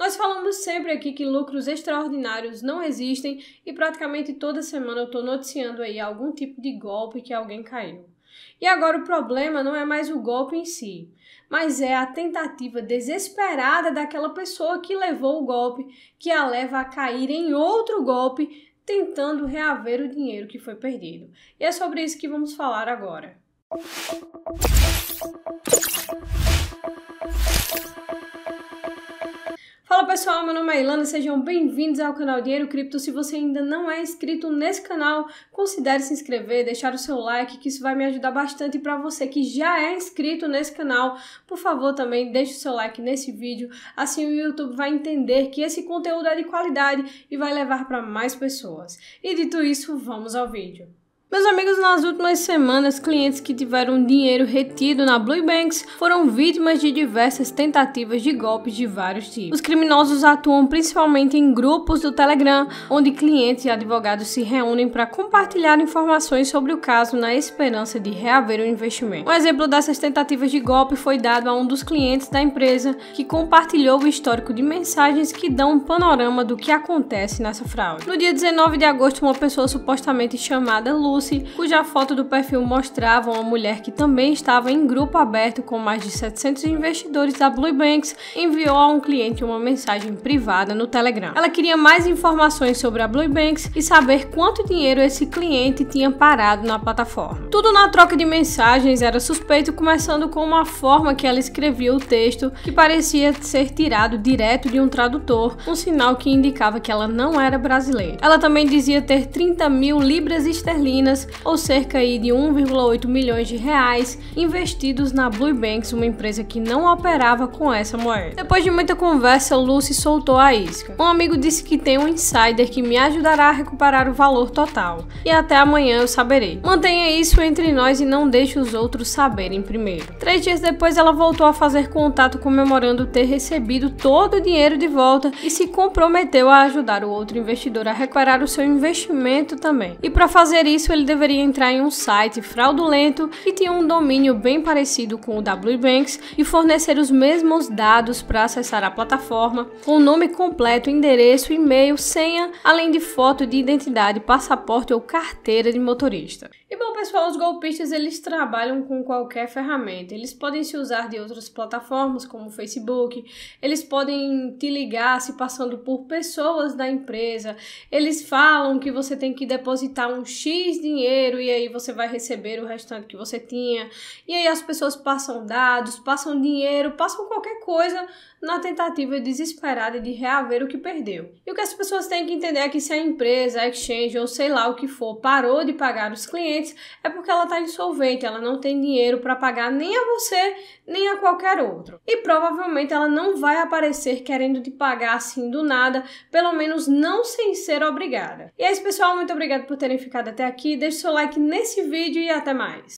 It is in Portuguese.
Nós falamos sempre aqui que lucros extraordinários não existem e praticamente toda semana eu estou noticiando aí algum tipo de golpe que alguém caiu. E agora o problema não é mais o golpe em si, mas é a tentativa desesperada daquela pessoa que levou o golpe, que a leva a cair em outro golpe, tentando reaver o dinheiro que foi perdido. E é sobre isso que vamos falar agora. Fala pessoal, meu nome é Ilana, sejam bem-vindos ao canal Dinheiro Cripto. Se você ainda não é inscrito nesse canal, considere se inscrever, deixar o seu like, que isso vai me ajudar bastante. E para você que já é inscrito nesse canal, por favor também deixe o seu like nesse vídeo, assim o YouTube vai entender que esse conteúdo é de qualidade e vai levar para mais pessoas. E dito isso, vamos ao vídeo. Meus amigos, nas últimas semanas, clientes que tiveram dinheiro retido na Blue Banks foram vítimas de diversas tentativas de golpes de vários tipos. Os criminosos atuam principalmente em grupos do Telegram, onde clientes e advogados se reúnem para compartilhar informações sobre o caso na esperança de reaver o investimento. Um exemplo dessas tentativas de golpe foi dado a um dos clientes da empresa que compartilhou o histórico de mensagens que dão um panorama do que acontece nessa fraude. No dia 19 de agosto, uma pessoa supostamente chamada Luz Pulse, cuja foto do perfil mostrava uma mulher que também estava em grupo aberto com mais de 700 investidores da Blue Banks, enviou a um cliente uma mensagem privada no Telegram. Ela queria mais informações sobre a Blue Banks e saber quanto dinheiro esse cliente tinha parado na plataforma. Tudo na troca de mensagens era suspeito, começando com uma forma que ela escrevia o texto que parecia ser tirado direto de um tradutor, um sinal que indicava que ela não era brasileira. Ela também dizia ter 30 mil libras esterlinas vendas, ou cerca aí de 1,8 milhões de reais investidos na Blue Banks, uma empresa que não operava com essa moeda. Depois de muita conversa, Lucy soltou a isca. Um amigo disse que tem um insider que me ajudará a recuperar o valor total. E até amanhã eu saberei. Mantenha isso entre nós e não deixe os outros saberem primeiro. Três dias depois, ela voltou a fazer contato comemorando ter recebido todo o dinheiro de volta e se comprometeu a ajudar o outro investidor a recuperar o seu investimento também. E para fazer isso, ele ele deveria entrar em um site fraudulento que tinha um domínio bem parecido com o WBanks e fornecer os mesmos dados para acessar a plataforma, com nome completo, endereço, e-mail, senha, além de foto de identidade, passaporte ou carteira de motorista. E bom, pessoal, os golpistas eles trabalham com qualquer ferramenta. Eles podem se usar de outras plataformas como o Facebook, eles podem te ligar se passando por pessoas da empresa. Eles falam que você tem que depositar um X de dinheiro e aí você vai receber o restante que você tinha. E aí as pessoas passam dados, passam dinheiro, passam qualquer coisa na tentativa desesperada de reaver o que perdeu. E o que as pessoas têm que entender é que se a empresa, a exchange ou sei lá o que for parou de pagar os clientes, é porque ela está insolvente, ela não tem dinheiro para pagar nem a você, nem a qualquer outro. E provavelmente ela não vai aparecer querendo te pagar assim do nada, pelo menos não sem ser obrigada. E é isso, pessoal, muito obrigado por terem ficado até aqui aqui, deixe seu like nesse vídeo e até mais!